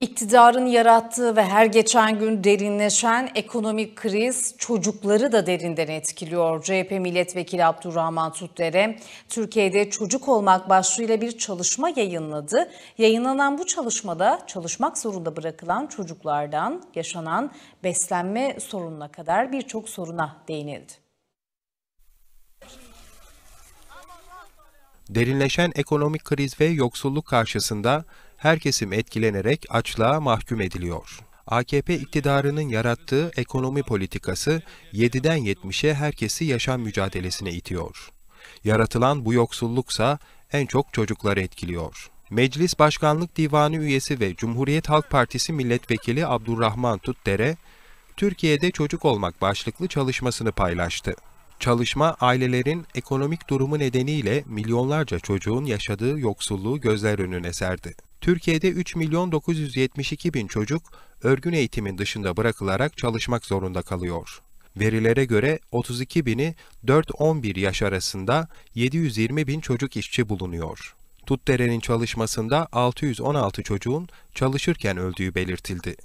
İktidarın yarattığı ve her geçen gün derinleşen ekonomik kriz çocukları da derinden etkiliyor. CHP Milletvekili Abdurrahman Tutdere, Türkiye'de çocuk olmak başlığıyla bir çalışma yayınladı. Yayınlanan bu çalışmada çalışmak zorunda bırakılan çocuklardan yaşanan beslenme sorununa kadar birçok soruna değinildi. Derinleşen ekonomik kriz ve yoksulluk karşısında her kesim etkilenerek açlığa mahkum ediliyor. AKP iktidarının yarattığı ekonomi politikası 7'den 70'e herkesi yaşam mücadelesine itiyor. Yaratılan bu yoksulluksa en çok çocukları etkiliyor. Meclis Başkanlık Divanı üyesi ve Cumhuriyet Halk Partisi milletvekili Abdurrahman Tutdere, Türkiye'de çocuk olmak başlıklı çalışmasını paylaştı. Çalışma, ailelerin ekonomik durumu nedeniyle milyonlarca çocuğun yaşadığı yoksulluğu gözler önüne serdi. Türkiye'de 3 milyon 972 bin çocuk örgün eğitimin dışında bırakılarak çalışmak zorunda kalıyor. Verilere göre 32 bini 4-11 yaş arasında 720 bin çocuk işçi bulunuyor. Tutdere'nin çalışmasında 616 çocuğun çalışırken öldüğü belirtildi.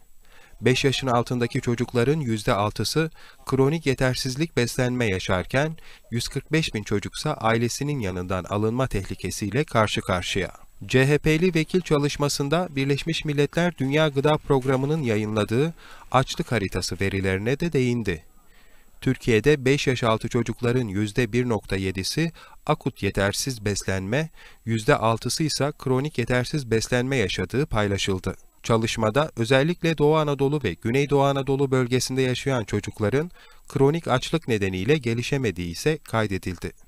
5 yaşın altındaki çocukların %6'sı kronik yetersizlik beslenme yaşarken 145 bin çocuksa ailesinin yanından alınma tehlikesiyle karşı karşıya. CHP'li vekil çalışmasında Birleşmiş Milletler Dünya Gıda Programı'nın yayınladığı açlık haritası verilerine de değindi. Türkiye'de 5 yaş altı çocukların %1.7'si akut yetersiz beslenme, %6'sı ise kronik yetersiz beslenme yaşadığı paylaşıldı. Çalışmada özellikle Doğu Anadolu ve Güneydoğu Anadolu bölgesinde yaşayan çocukların kronik açlık nedeniyle gelişemediği ise kaydedildi.